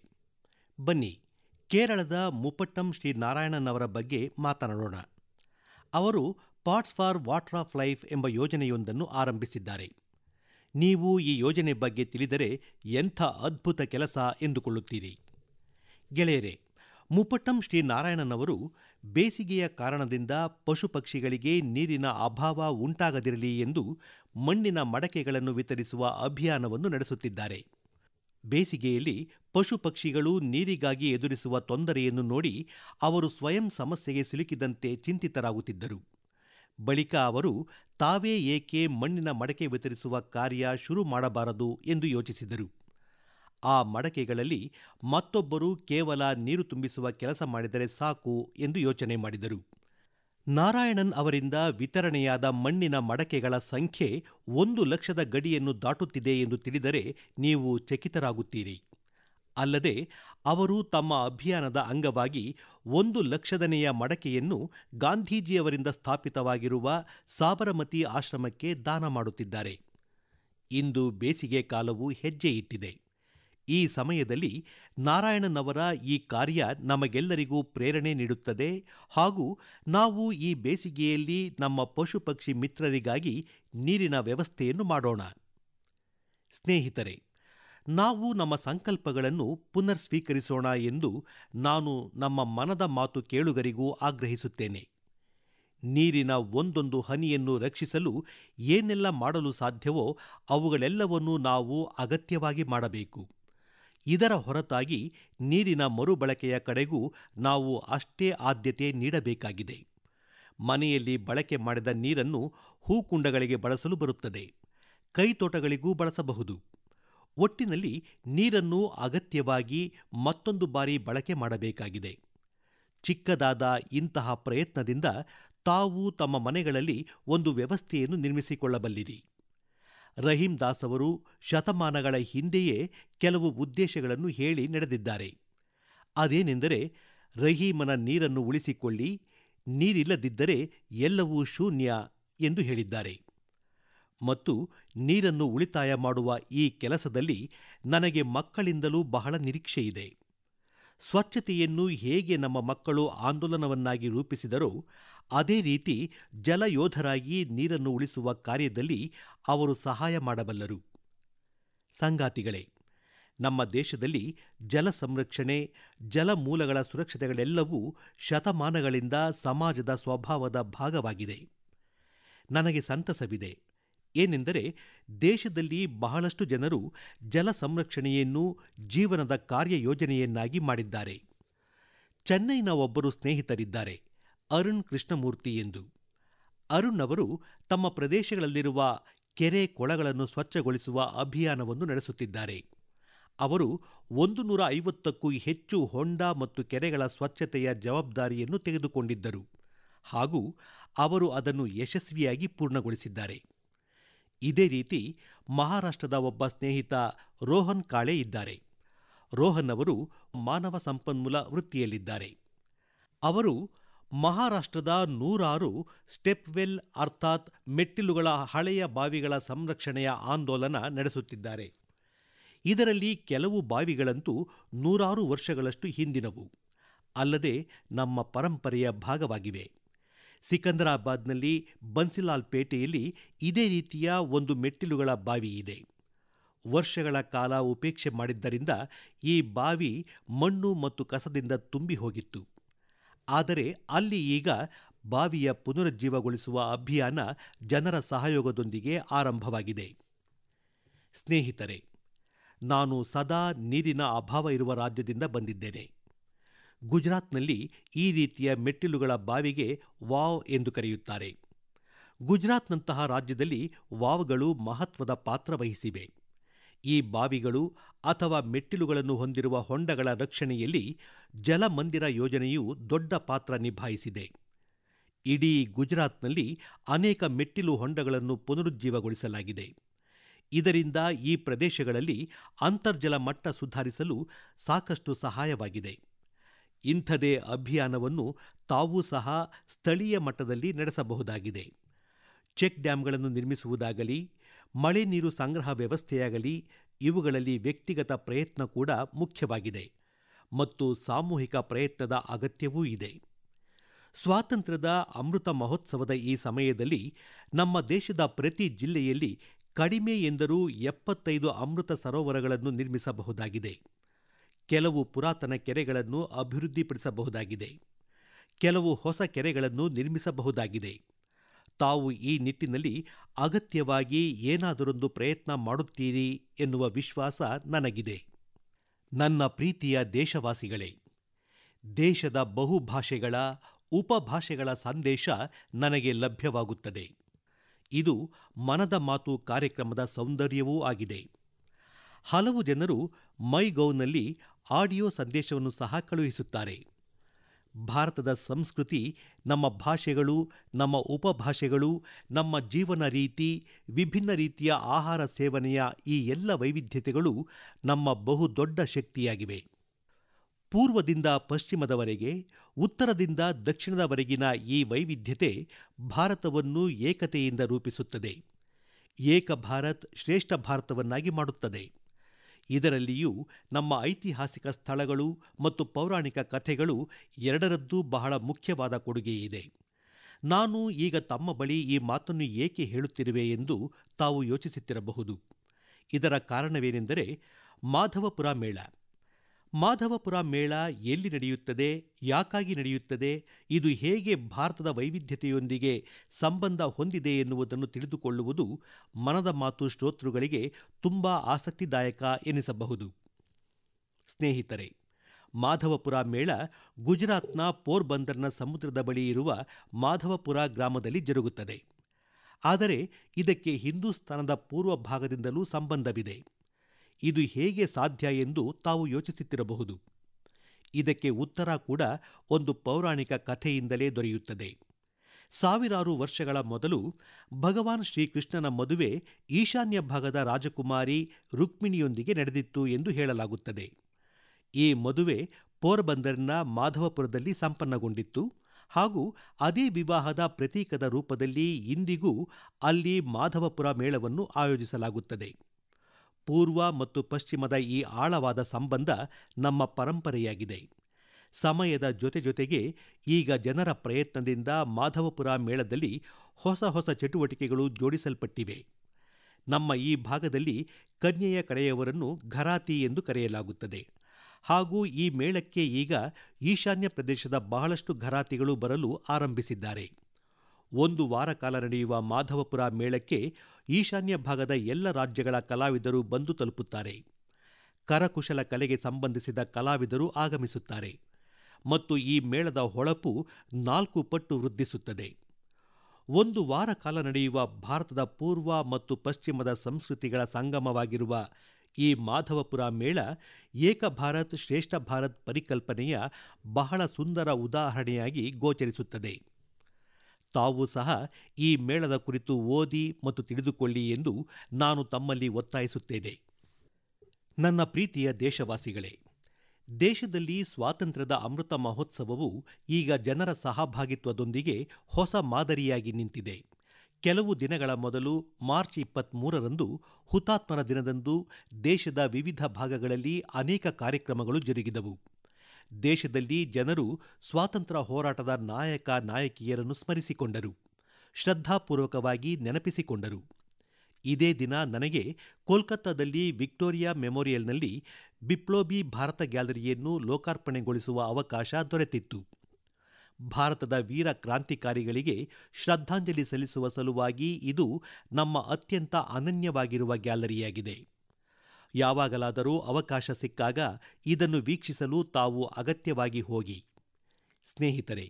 ಬನ್ನಿ ಕೇರಳದ ಮುಪಟ್ಟಂ ಶ್ರೀ ಅವರ ಬಗ್ಗೆ ಮಾತನಾಡೋಣ ಅವರು pots for water of life ಎಂಬ ಯೋಜನೆಯೊಂದನ್ನು ಆರಂಭಿಸಿದ್ದಾರೆ ನೀವು ಈ ಯೋಜನೆ ಬಗ್ಗೆ ತಿಳಿದರೆ ಎಂಥ ಅದ್ಭುತ ಕೆಲಸ ಎಂದುಕೊಳ್ಳುತ್ತೀರಿ ಗೆಳೆಯರೆ ಮುಪಟ್ಟಂ ಶ್ರೀ ನಾರಾಯಣನವರು ಬೇಸಿಗೆಯ ಕಾರಣದಿಂದ ಪಶು ಪಕ್ಷಿಗಳಿಗೆ ನೀರಿನ ಅಭಾವ ಉಂಟಾಗದಿರಲಿ ಎಂದು ಮಣ್ಣಿನ ಮಡಕೆಗಳನ್ನು ವಿತರಿಸುವ ಅಭಿಯಾನವನ್ನು ನಡೆಸುತ್ತಿದ್ದಾರೆ ಬೇಸಿಗೆಯಲ್ಲಿ ಪಶು ಪಕ್ಷಿಗಳು ನೀರಿಗಾಗಿ ಎದುರಿಸುವ ತೊಂದರೆಯನ್ನು ನೋಡಿ ಅವರು ಸ್ವಯಂ ಸಮಸ್ಯೆಗೆ ಸಿಲುಕಿದಂತೆ ಚಿಂತಿತರಾಗುತ್ತಿದ್ದರು ಬಳಿಕ ಅವರು ತಾವೇ ಏಕೆ ಮಣ್ಣಿನ ಮಡಕೆ ವಿತರಿಸುವ ಕಾರ್ಯ ಶುರು ಮಾಡಬಾರದು ಎಂದು ಯೋಚಿಸಿದರು ಆ ಮಡಕೆಗಳಲ್ಲಿ ಮತ್ತೊಬ್ಬರು ಕೇವಲ ನೀರು ತುಂಬಿಸುವ ಕೆಲಸ ಮಾಡಿದರೆ ಸಾಕು ಎಂದು ಯೋಚನೆ ಮಾಡಿದರು ನಾರಾಯಣನ್ ಅವರಿಂದ ವಿತರಣೆಯಾದ ಮಣ್ಣಿನ ಮಡಕೆಗಳ ಸಂಖ್ಯೆ ಒಂದು ಲಕ್ಷದ ಗಡಿಯನ್ನು ದಾಟುತ್ತಿದೆ ಎಂದು ತಿಳಿದರೆ ನೀವು ಚಕಿತರಾಗುತ್ತೀರಿ ಅಲ್ಲದೆ ಅವರು ತಮ್ಮ ಅಭಿಯಾನದ ಅಂಗವಾಗಿ ಒಂದು ಲಕ್ಷದನೆಯ ಮಡಕೆಯನ್ನು ಗಾಂಧೀಜಿಯವರಿಂದ ಸ್ಥಾಪಿತವಾಗಿರುವ ಸಾಬರಮತಿ ಆಶ್ರಮಕ್ಕೆ ದಾನ ಮಾಡುತ್ತಿದ್ದಾರೆ ಇಂದು ಬೇಸಿಗೆ ಕಾಲವು ಹೆಜ್ಜೆ ಇಟ್ಟಿದೆ ಈ ಸಮಯದಲ್ಲಿ ನಾರಾಯಣನವರ ಈ ಕಾರ್ಯ ನಮಗೆಲ್ಲರಿಗೂ ಪ್ರೇರಣೆ ನೀಡುತ್ತದೆ ಹಾಗೂ ನಾವು ಈ ಬೇಸಿಗೆಯಲ್ಲಿ ನಮ್ಮ ಪಶು ಪಕ್ಷಿ ಮಿತ್ರರಿಗಾಗಿ ನೀರಿನ ವ್ಯವಸ್ಥೆಯನ್ನು ಮಾಡೋಣ ಸ್ನೇಹಿತರೆ ನಾವು ನಮ್ಮ ಸಂಕಲ್ಪಗಳನ್ನು ಪುನರ್ ಸ್ವೀಕರಿಸೋಣ ಎಂದು ನಾನು ನಮ್ಮ ಮನದ ಮಾತು ಕೇಳುಗರಿಗೂ ಆಗ್ರಹಿಸುತ್ತೇನೆ ನೀರಿನ ಒಂದೊಂದು ಹನಿಯನ್ನು ರಕ್ಷಿಸಲು ಏನೆಲ್ಲ ಮಾಡಲು ಸಾಧ್ಯವೋ ಅವುಗಳೆಲ್ಲವನ್ನೂ ನಾವು ಅಗತ್ಯವಾಗಿ ಮಾಡಬೇಕು ಇದರ ಹೊರತಾಗಿ ನೀರಿನ ಮರುಬಳಕೆಯ ಕಡೆಗೂ ನಾವು ಅಷ್ಟೇ ಆದ್ಯತೆ ನೀಡಬೇಕಾಗಿದೆ ಮನೆಯಲ್ಲಿ ಬಳಕೆ ಮಾಡಿದ ನೀರನ್ನು ಹೂಕುಂಡಗಳಿಗೆ ಬಳಸಲು ಬರುತ್ತದೆ ಕೈತೋಟಗಳಿಗೂ ಬಳಸಬಹುದು ಒಟ್ಟಿನಲ್ಲಿ ನೀರನ್ನು ಅಗತ್ಯವಾಗಿ ಮತ್ತೊಂದು ಬಾರಿ ಬಳಕೆ ಮಾಡಬೇಕಾಗಿದೆ ಚಿಕ್ಕದಾದ ಇಂತಹ ಪ್ರಯತ್ನದಿಂದ ತಾವು ತಮ್ಮ ಮನೆಗಳಲ್ಲಿ ಒಂದು ವ್ಯವಸ್ಥೆಯನ್ನು ನಿರ್ಮಿಸಿಕೊಳ್ಳಬಲ್ಲಿರಿ ರಹೀಂ ದಾಸ್ ಅವರು ಶತಮಾನಗಳ ಹಿಂದೆಯೇ ಕೆಲವು ಉದ್ದೇಶಗಳನ್ನು ಹೇಳಿ ನಡೆದಿದ್ದಾರೆ ಅದೇನೆಂದರೆ ರಹೀಮನ ನೀರನ್ನು ಉಳಿಸಿಕೊಳ್ಳಿ ನೀರಿಲ್ಲದಿದ್ದರೆ ಎಲ್ಲವೂ ಶೂನ್ಯ ಎಂದು ಹೇಳಿದ್ದಾರೆ ಮತ್ತು ನೀರನ್ನು ಉಳಿತಾಯ ಮಾಡುವ ಈ ಕೆಲಸದಲ್ಲಿ ನನಗೆ ಮಕ್ಕಳಿಂದಲೂ ಬಹಳ ನಿರೀಕ್ಷೆಯಿದೆ ಸ್ವಚ್ಛತೆಯನ್ನು ಹೇಗೆ ನಮ್ಮ ಮಕ್ಕಳು ಆಂದೋಲನವನ್ನಾಗಿ ರೂಪಿಸಿದರೋ ಅದೇ ರೀತಿ ಜಲಯೋಧರಾಗಿ ನೀರನ್ನು ಉಳಿಸುವ ಕಾರ್ಯದಲ್ಲಿ ಅವರು ಸಹಾಯ ಮಾಡಬಲ್ಲರು ಸಂಗಾತಿಗಳೇ ನಮ್ಮ ದೇಶದಲ್ಲಿ ಜಲ ಸಂರಕ್ಷಣೆ ಜಲಮೂಲಗಳ ಸುರಕ್ಷತೆಗಳೆಲ್ಲವೂ ಶತಮಾನಗಳಿಂದ ಸಮಾಜದ ಸ್ವಭಾವದ ಭಾಗವಾಗಿದೆ ನನಗೆ ಸಂತಸವಿದೆ ಏನೆಂದರೆ ದೇಶದಲ್ಲಿ ಬಹಳಷ್ಟು ಜನರು ಜಲ ಸಂರಕ್ಷಣೆಯನ್ನು ಜೀವನದ ಕಾರ್ಯಯೋಜನೆಯನ್ನಾಗಿ ಮಾಡಿದ್ದಾರೆ ಚೆನ್ನೈನ ಒಬ್ಬರು ಸ್ನೇಹಿತರಿದ್ದಾರೆ ಅರುಣ್ ಕೃಷ್ಣಮೂರ್ತಿ ಎಂದು ಅರುಣ್ ಅವರು ತಮ್ಮ ಪ್ರದೇಶಗಳಲ್ಲಿರುವ ಕೆರೆ ಕೊಳಗಳನ್ನು ಸ್ವಚ್ಛಗೊಳಿಸುವ ಅಭಿಯಾನವನ್ನು ನಡೆಸುತ್ತಿದ್ದಾರೆ ಅವರು ಒಂದು ನೂರ ಐವತ್ತಕ್ಕೂ ಹೆಚ್ಚು ಹೊಂಡ ಮತ್ತು ಕೆರೆಗಳ ಸ್ವಚ್ಛತೆಯ ಜವಾಬ್ದಾರಿಯನ್ನು ತೆಗೆದುಕೊಂಡಿದ್ದರು ಹಾಗೂ ಅವರು ಅದನ್ನು ಯಶಸ್ವಿಯಾಗಿ ಪೂರ್ಣಗೊಳಿಸಿದ್ದಾರೆ ಇದೇ ರೀತಿ ಮಹಾರಾಷ್ಟ್ರದ ಒಬ್ಬ ಸ್ನೇಹಿತ ರೋಹನ್ ಕಾಳೆ ಇದ್ದಾರೆ ರೋಹನ್ ಅವರು ಮಾನವ ಸಂಪನ್ಮೂಲ ವೃತ್ತಿಯಲ್ಲಿದ್ದಾರೆ ಅವರು ಮಹಾರಾಷ್ಟ್ರದ ನೂರಾರು ಸ್ಟೆಪ್ವೆಲ್ ಅರ್ಥಾತ್ ಮೆಟ್ಟಿಲುಗಳ ಹಳೆಯ ಬಾವಿಗಳ ಸಂರಕ್ಷಣೆಯ ಆಂದೋಲನ ನಡೆಸುತ್ತಿದ್ದಾರೆ ಇದರಲ್ಲಿ ಕೆಲವು ಬಾವಿಗಳಂತೂ ನೂರಾರು ವರ್ಷಗಳಷ್ಟು ಹಿಂದಿನವು ಅಲ್ಲದೆ ನಮ್ಮ ಪರಂಪರೆಯ ಭಾಗವಾಗಿವೆ ಸಿಕಂದರಾಬಾದ್ನಲ್ಲಿ ಬನ್ಸಿಲಾಲ್ ಪೇಟೆಯಲ್ಲಿ ಇದೇ ರೀತಿಯ ಒಂದು ಮೆಟ್ಟಿಲುಗಳ ಬಾವಿ ಇದೆ ವರ್ಷಗಳ ಕಾಲ ಉಪೇಕ್ಷೆ ಮಾಡಿದ್ದರಿಂದ ಈ ಬಾವಿ ಮಣ್ಣು ಮತ್ತು ಕಸದಿಂದ ತುಂಬಿ ಹೋಗಿತ್ತು ಆದರೆ ಅಲ್ಲಿ ಈಗ ಬಾವಿಯ ಪುನರುಜ್ಜೀವಗೊಳಿಸುವ ಅಭಿಯಾನ ಜನರ ಸಹಯೋಗದೊಂದಿಗೆ ಆರಂಭವಾಗಿದೆ ಸ್ನೇಹಿತರೆ ನಾನು ಸದಾ ನೀರಿನ ಅಭಾವ ಇರುವ ರಾಜ್ಯದಿಂದ ಬಂದಿದ್ದೇನೆ ಗುಜರಾತ್ನಲ್ಲಿ ಈ ರೀತಿಯ ಮೆಟ್ಟಿಲುಗಳ ಬಾವಿಗೆ ವಾವ್ ಎಂದು ಕರೆಯುತ್ತಾರೆ ಗುಜರಾತ್ನಂತಹ ರಾಜ್ಯದಲ್ಲಿ ವಾವ್ಗಳು ಮಹತ್ವದ ಪಾತ್ರ ವಹಿಸಿವೆ ಈ ಬಾವಿಗಳು ಅಥವಾ ಮೆಟ್ಟಿಲುಗಳನ್ನು ಹೊಂದಿರುವ ಹೊಂಡಗಳ ರಕ್ಷಣೆಯಲ್ಲಿ ಜಲಮಂದಿರ ಯೋಜನೆಯು ದೊಡ್ಡ ಪಾತ್ರ ನಿಭಾಯಿಸಿದೆ ಇಡೀ ಗುಜರಾತ್ನಲ್ಲಿ ಅನೇಕ ಮೆಟ್ಟಿಲು ಹೊಂಡಗಳನ್ನು ಪುನರುಜ್ಜೀವಗೊಳಿಸಲಾಗಿದೆ ಇದರಿಂದ ಈ ಪ್ರದೇಶಗಳಲ್ಲಿ ಅಂತರ್ಜಲ ಮಟ್ಟ ಸುಧಾರಿಸಲು ಸಾಕಷ್ಟು ಸಹಾಯವಾಗಿದೆ ಇಂಥದೇ ಅಭಿಯಾನವನ್ನು ತಾವೂ ಸಹ ಸ್ಥಳೀಯ ಮಟ್ಟದಲ್ಲಿ ನಡೆಸಬಹುದಾಗಿದೆ ಚೆಕ್ ಡ್ಯಾಂಗಳನ್ನು ನಿರ್ಮಿಸುವುದಾಗಲಿ ಮಳೆ ನೀರು ಸಂಗ್ರಹ ವ್ಯವಸ್ಥೆಯಾಗಲಿ ಇವುಗಳಲ್ಲಿ ವ್ಯಕ್ತಿಗತ ಪ್ರಯತ್ನ ಕೂಡ ಮುಖ್ಯವಾಗಿದೆ ಮತ್ತು ಸಾಮೂಹಿಕ ಪ್ರಯತ್ನದ ಅಗತ್ಯವೂ ಇದೆ ಸ್ವಾತಂತ್ರ್ಯದ ಅಮೃತ ಮಹೋತ್ಸವದ ಈ ಸಮಯದಲ್ಲಿ ನಮ್ಮ ದೇಶದ ಪ್ರತಿ ಜಿಲ್ಲೆಯಲ್ಲಿ ಕಡಿಮೆ ಎಂದರೂ ಎಪ್ಪತ್ತೈದು ಅಮೃತ ಸರೋವರಗಳನ್ನು ನಿರ್ಮಿಸಬಹುದಾಗಿದೆ ಕೆಲವು ಪುರಾತನ ಕೆರೆಗಳನ್ನು ಅಭಿವೃದ್ಧಿಪಡಿಸಬಹುದಾಗಿದೆ ಕೆಲವು ಹೊಸ ಕೆರೆಗಳನ್ನು ನಿರ್ಮಿಸಬಹುದಾಗಿದೆ ತಾವು ಈ ನಿಟ್ಟಿನಲ್ಲಿ ಅಗತ್ಯವಾಗಿ ಏನಾದರೊಂದು ಪ್ರಯತ್ನ ಮಾಡುತ್ತೀರಿ ಎನ್ನುವ ವಿಶ್ವಾಸ ನನಗಿದೆ ನನ್ನ ಪ್ರೀತಿಯ ದೇಶವಾಸಿಗಳೇ ದೇಶದ ಬಹುಭಾಷೆಗಳ ಉಪಭಾಷೆಗಳ ಸಂದೇಶ ನನಗೆ ಲಭ್ಯವಾಗುತ್ತದೆ ಇದು ಮನದ ಮಾತು ಕಾರ್ಯಕ್ರಮದ ಸೌಂದರ್ಯವೂ ಆಗಿದೆ ಹಲವು ಜನರು ಮೈಗೌನಲ್ಲಿ ಆಡಿಯೋ ಸಂದೇಶವನ್ನು ಸಹ ಕಳುಹಿಸುತ್ತಾರೆ ಭಾರತದ ಸಂಸ್ಕೃತಿ ನಮ್ಮ ಭಾಷೆಗಳು ನಮ್ಮ ಉಪಭಾಷೆಗಳು ನಮ್ಮ ಜೀವನ ರೀತಿ ವಿಭಿನ್ನ ರೀತಿಯ ಆಹಾರ ಸೇವನೆಯ ಈ ಎಲ್ಲ ವೈವಿಧ್ಯತೆಗಳು ನಮ್ಮ ಬಹುದೊಡ್ಡ ಶಕ್ತಿಯಾಗಿವೆ ಪೂರ್ವದಿಂದ ಪಶ್ಚಿಮದವರೆಗೆ ಉತ್ತರದಿಂದ ದಕ್ಷಿಣದವರೆಗಿನ ಈ ವೈವಿಧ್ಯತೆ ಭಾರತವನ್ನು ಏಕತೆಯಿಂದ ರೂಪಿಸುತ್ತದೆ ಏಕ ಭಾರತ್ ಶ್ರೇಷ್ಠ ಭಾರತವನ್ನಾಗಿ ಮಾಡುತ್ತದೆ ಇದರಲ್ಲಿಯೂ ನಮ್ಮ ಐತಿಹಾಸಿಕ ಸ್ಥಳಗಳು ಮತ್ತು ಪೌರಾಣಿಕ ಕಥೆಗಳು ಎರಡರದ್ದೂ ಬಹಳ ಮುಖ್ಯವಾದ ಕೊಡುಗೆಯಿದೆ ನಾನು ಈಗ ತಮ್ಮ ಬಳಿ ಈ ಮಾತನ್ನು ಏಕೆ ಹೇಳುತ್ತಿರುವೆ ಎಂದು ತಾವು ಯೋಚಿಸುತ್ತಿರಬಹುದು ಇದರ ಕಾರಣವೇನೆಂದರೆ ಮಾಧವಪುರ ಮೇಳ ಮಾಧವಪುರ ಮೇಳ ಎಲ್ಲಿ ನಡೆಯುತ್ತದೆ ಯಾಕಾಗಿ ನಡೆಯುತ್ತದೆ ಇದು ಹೇಗೆ ಭಾರತದ ವೈವಿಧ್ಯತೆಯೊಂದಿಗೆ ಸಂಬಂಧ ಹೊಂದಿದೆ ಎನ್ನುವುದನ್ನು ತಿಳಿದುಕೊಳ್ಳುವುದು ಮನದ ಮಾತು ಶ್ರೋತೃಗಳಿಗೆ ತುಂಬ ಆಸಕ್ತಿದಾಯಕ ಎನಿಸಬಹುದು ಸ್ನೇಹಿತರೆ ಮಾಧವಪುರ ಮೇಳ ಗುಜರಾತ್ನ ಪೋರ್ಬಂದರ್ನ ಸಮುದ್ರದ ಬಳಿ ಇರುವ ಮಾಧವಪುರ ಗ್ರಾಮದಲ್ಲಿ ಜರುಗುತ್ತದೆ ಆದರೆ ಇದಕ್ಕೆ ಹಿಂದೂಸ್ತಾನದ ಪೂರ್ವ ಭಾಗದಿಂದಲೂ ಸಂಬಂಧವಿದೆ ಇದು ಹೇಗೆ ಸಾಧ್ಯ ಎಂದು ತಾವು ಯೋಚಿಸುತ್ತಿರಬಹುದು ಇದಕ್ಕೆ ಉತ್ತರ ಕೂಡ ಒಂದು ಪೌರಾಣಿಕ ಕಥೆಯಿಂದಲೇ ದೊರೆಯುತ್ತದೆ ಸಾವಿರಾರು ವರ್ಷಗಳ ಮೊದಲು ಭಗವಾನ್ ಶ್ರೀಕೃಷ್ಣನ ಮದುವೆ ಈಶಾನ್ಯ ಭಾಗದ ರಾಜಕುಮಾರಿ ರುಕ್ಮಿಣಿಯೊಂದಿಗೆ ನಡೆದಿತ್ತು ಎಂದು ಹೇಳಲಾಗುತ್ತದೆ ಈ ಮದುವೆ ಪೋರ್ಬಂದರ್ನ ಮಾಧವಪುರದಲ್ಲಿ ಸಂಪನ್ನಗೊಂಡಿತ್ತು ಹಾಗೂ ಅದೇ ವಿವಾಹದ ಪ್ರತೀಕದ ರೂಪದಲ್ಲಿ ಇಂದಿಗೂ ಅಲ್ಲಿ ಮಾಧವಪುರ ಮೇಳವನ್ನು ಆಯೋಜಿಸಲಾಗುತ್ತದೆ ಪೂರ್ವ ಮತ್ತು ಪಶ್ಚಿಮದ ಈ ಆಳವಾದ ಸಂಬಂಧ ನಮ್ಮ ಪರಂಪರೆಯಾಗಿದೆ ಸಮಯದ ಜೊತೆ ಜೊತೆಗೆ ಈಗ ಜನರ ಪ್ರಯತ್ನದಿಂದ ಮಾಧವಪುರ ಮೇಳದಲ್ಲಿ ಹೊಸ ಹೊಸ ಚಟುವಟಿಕೆಗಳು ಜೋಡಿಸಲ್ಪಟ್ಟಿವೆ ನಮ್ಮ ಈ ಭಾಗದಲ್ಲಿ ಕನ್ಯೆಯ ಕಡೆಯವರನ್ನು ಘರಾತಿ ಎಂದು ಕರೆಯಲಾಗುತ್ತದೆ ಹಾಗೂ ಈ ಮೇಳಕ್ಕೆ ಈಗ ಈಶಾನ್ಯ ಪ್ರದೇಶದ ಬಹಳಷ್ಟು ಘರಾತಿಗಳು ಬರಲು ಆರಂಭಿಸಿದ್ದಾರೆ ಒಂದು ವಾರ ಕಾಲ ನಡೆಯುವ ಮಾಧವಪುರ ಮೇಳಕ್ಕೆ ಈಶಾನ್ಯ ಭಾಗದ ಎಲ್ಲ ರಾಜ್ಯಗಳ ಕಲಾವಿದರು ಬಂದು ತಲುಪುತ್ತಾರೆ ಕರಕುಶಲ ಕಲೆಗೆ ಸಂಬಂಧಿಸಿದ ಕಲಾವಿದರು ಆಗಮಿಸುತ್ತಾರೆ ಮತ್ತು ಈ ಮೇಳದ ಹೊಳಪು ನಾಲ್ಕು ಪಟ್ಟು ವೃದ್ಧಿಸುತ್ತದೆ ಒಂದು ವಾರ ಕಾಲ ನಡೆಯುವ ಭಾರತದ ಪೂರ್ವ ಮತ್ತು ಪಶ್ಚಿಮದ ಸಂಸ್ಕೃತಿಗಳ ಸಂಗಮವಾಗಿರುವ ಈ ಮಾಧವಪುರ ಮೇಳ ಏಕ ಭಾರತ್ ಶ್ರೇಷ್ಠ ಭಾರತ್ ಪರಿಕಲ್ಪನೆಯ ಬಹಳ ಸುಂದರ ಉದಾಹರಣೆಯಾಗಿ ಗೋಚರಿಸುತ್ತದೆ ತಾವು ಸಹ ಈ ಮೇಳದ ಕುರಿತು ಓದಿ ಮತ್ತು ತಿಳಿದುಕೊಳ್ಳಿ ಎಂದು ನಾನು ತಮ್ಮಲ್ಲಿ ಒತ್ತಾಯಿಸುತ್ತೇನೆ ನನ್ನ ಪ್ರೀತಿಯ ದೇಶವಾಸಿಗಳೇ ದೇಶದಲ್ಲಿ ಸ್ವಾತಂತ್ರ್ಯದ ಅಮೃತ ಮಹೋತ್ಸವವು ಈಗ ಜನರ ಸಹಭಾಗಿತ್ವದೊಂದಿಗೆ ಹೊಸ ಮಾದರಿಯಾಗಿ ನಿಂತಿದೆ ಕೆಲವು ದಿನಗಳ ಮೊದಲು ಮಾರ್ಚ್ ಇಪ್ಪತ್ತ್ಮೂರರಂದು ಹುತಾತ್ಮರ ದಿನದಂದು ದೇಶದ ವಿವಿಧ ಭಾಗಗಳಲ್ಲಿ ಅನೇಕ ಕಾರ್ಯಕ್ರಮಗಳು ಜರುಗಿದವು ದೇಶದಲ್ಲಿ ಜನರು ಸ್ವಾತಂತ್ರ್ಯ ಹೋರಾಟದ ನಾಯಕ ನಾಯಕಿಯರನ್ನು ಸ್ಮರಿಸಿಕೊಂಡರು ಶ್ರದ್ಧಾಪೂರ್ವಕವಾಗಿ ನೆನಪಿಸಿಕೊಂಡರು ಇದೇ ದಿನ ನನಗೆ ಕೋಲ್ಕತ್ತಾದಲ್ಲಿ ವಿಕ್ಟೋರಿಯಾ ಮೆಮೋರಿಯಲ್ನಲ್ಲಿ ಬಿಪ್ಲೋಬಿ ಭಾರತ ಗ್ಯಾಲರಿಯನ್ನು ಲೋಕಾರ್ಪಣೆಗೊಳಿಸುವ ಅವಕಾಶ ದೊರೆತಿತ್ತು ಭಾರತದ ವೀರ ಕ್ರಾಂತಿಕಾರಿಗಳಿಗೆ ಶ್ರದ್ಧಾಂಜಲಿ ಸಲ್ಲಿಸುವ ಸಲುವಾಗಿ ಇದು ನಮ್ಮ ಅತ್ಯಂತ ಅನನ್ಯವಾಗಿರುವ ಗ್ಯಾಲರಿಯಾಗಿದೆ ಯಾವಾಗಲಾದರೂ ಅವಕಾಶ ಸಿಕ್ಕಾಗ ಇದನ್ನು ವೀಕ್ಷಿಸಲು ತಾವು ಅಗತ್ಯವಾಗಿ ಹೋಗಿ ಸ್ನೇಹಿತರೆ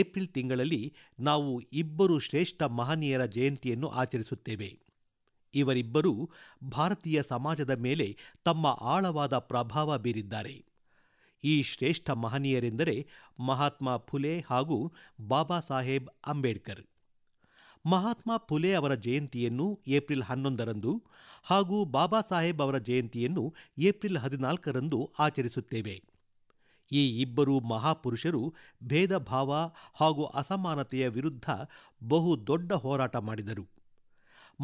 ಏಪ್ರಿಲ್ ತಿಂಗಳಲ್ಲಿ ನಾವು ಇಬ್ಬರು ಶ್ರೇಷ್ಠ ಮಹನೀಯರ ಜಯಂತಿಯನ್ನು ಆಚರಿಸುತ್ತೇವೆ ಇವರಿಬ್ಬರೂ ಭಾರತೀಯ ಸಮಾಜದ ಮೇಲೆ ತಮ್ಮ ಆಳವಾದ ಪ್ರಭಾವ ಬೀರಿದ್ದಾರೆ ಈ ಶ್ರೇಷ್ಠ ಮಹನೀಯರೆಂದರೆ ಮಹಾತ್ಮ ಫುಲೆ ಹಾಗೂ ಬಾಬಾ ಸಾಹೇಬ್ ಅಂಬೇಡ್ಕರ್ ಮಹಾತ್ಮ ಫುಲೆ ಅವರ ಜಯಂತಿಯನ್ನು ಏಪ್ರಿಲ್ ಹನ್ನೊಂದರಂದು ಹಾಗೂ ಬಾಬಾ ಸಾಹೇಬ್ ಅವರ ಜಯಂತಿಯನ್ನು ಏಪ್ರಿಲ್ ಹದಿನಾಲ್ಕರಂದು ಆಚರಿಸುತ್ತೇವೆ ಈ ಇಬ್ಬರು ಮಹಾಪುರುಷರು ಭೇದಭಾವ ಹಾಗೂ ಅಸಮಾನತೆಯ ವಿರುದ್ಧ ಬಹು ದೊಡ್ಡ ಹೋರಾಟ ಮಾಡಿದರು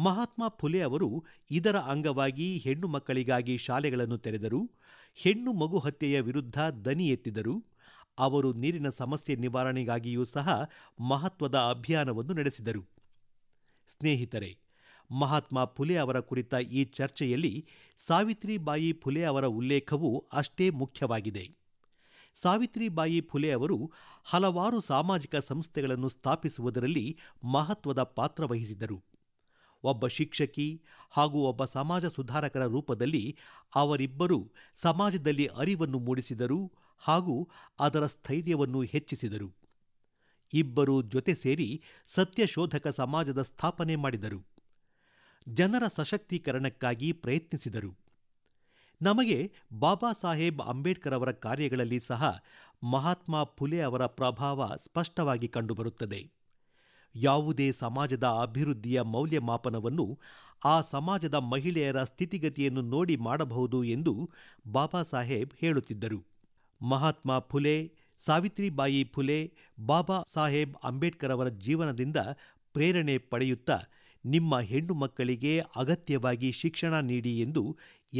ಮಹಾತ್ಮ ಫುಲೆ ಅವರು ಇದರ ಅಂಗವಾಗಿ ಹೆಣ್ಣು ಮಕ್ಕಳಿಗಾಗಿ ಶಾಲೆಗಳನ್ನು ತೆರೆದರು ಹೆಣ್ಣು ಮಗು ಹತ್ಯೆಯ ವಿರುದ್ಧ ದನಿ ಎತ್ತಿದರು ಅವರು ನೀರಿನ ಸಮಸ್ಯೆ ನಿವಾರಣೆಗಾಗಿಯೂ ಸಹ ಮಹತ್ವದ ಅಭಿಯಾನವನ್ನು ನಡೆಸಿದರು ಸ್ನೇಹಿತರೆ ಮಹಾತ್ಮ ಫುಲೆ ಅವರ ಕುರಿತ ಈ ಚರ್ಚೆಯಲ್ಲಿ ಸಾವಿತ್ರಿಬಾಯಿ ಫುಲೆ ಅವರ ಉಲ್ಲೇಖವೂ ಅಷ್ಟೇ ಮುಖ್ಯವಾಗಿದೆ ಸಾವಿತ್ರಿಬಾಯಿ ಫುಲೆ ಅವರು ಹಲವಾರು ಸಾಮಾಜಿಕ ಸಂಸ್ಥೆಗಳನ್ನು ಸ್ಥಾಪಿಸುವುದರಲ್ಲಿ ಮಹತ್ವದ ಪಾತ್ರ ವಹಿಸಿದರು ಒಬ್ಬ ಶಿಕ್ಷಕಿ ಹಾಗೂ ಒಬ್ಬ ಸಮಾಜ ಸುಧಾರಕರ ರೂಪದಲ್ಲಿ ಅವರಿಬ್ಬರು ಸಮಾಜದಲ್ಲಿ ಅರಿವನ್ನು ಮೂಡಿಸಿದರು ಹಾಗೂ ಅದರ ಸ್ಥೈರ್ಯವನ್ನು ಹೆಚ್ಚಿಸಿದರು ಇಬ್ಬರೂ ಜೊತೆ ಸೇರಿ ಸತ್ಯಶೋಧಕ ಸಮಾಜದ ಸ್ಥಾಪನೆ ಮಾಡಿದರು ಜನರ ಸಶಕ್ತೀಕರಣಕ್ಕಾಗಿ ಪ್ರಯತ್ನಿಸಿದರು ನಮಗೆ ಬಾಬಾ ಸಾಹೇಬ್ ಅಂಬೇಡ್ಕರ್ ಅವರ ಕಾರ್ಯಗಳಲ್ಲಿ ಸಹ ಮಹಾತ್ಮ ಫುಲೆ ಅವರ ಪ್ರಭಾವ ಸ್ಪಷ್ಟವಾಗಿ ಕಂಡುಬರುತ್ತದೆ ಯಾವುದೇ ಸಮಾಜದ ಅಭಿವೃದ್ಧಿಯ ಮೌಲ್ಯಮಾಪನವನ್ನು ಆ ಸಮಾಜದ ಮಹಿಳೆಯರ ಸ್ಥಿತಿಗತಿಯನ್ನು ನೋಡಿ ಮಾಡಬಹುದು ಎಂದು ಬಾಬಾ ಸಾಹೇಬ್ ಹೇಳುತ್ತಿದ್ದರು ಮಹಾತ್ಮ ಫುಲೆ ಸಾವಿತ್ರಿಬಾಯಿ ಫುಲೆ ಬಾಬಾ ಸಾಹೇಬ್ ಅಂಬೇಡ್ಕರ್ ಅವರ ಜೀವನದಿಂದ ಪ್ರೇರಣೆ ಪಡೆಯುತ್ತಾ ನಿಮ್ಮ ಹೆಣ್ಣು ಮಕ್ಕಳಿಗೆ ಅಗತ್ಯವಾಗಿ ಶಿಕ್ಷಣ ನೀಡಿ ಎಂದು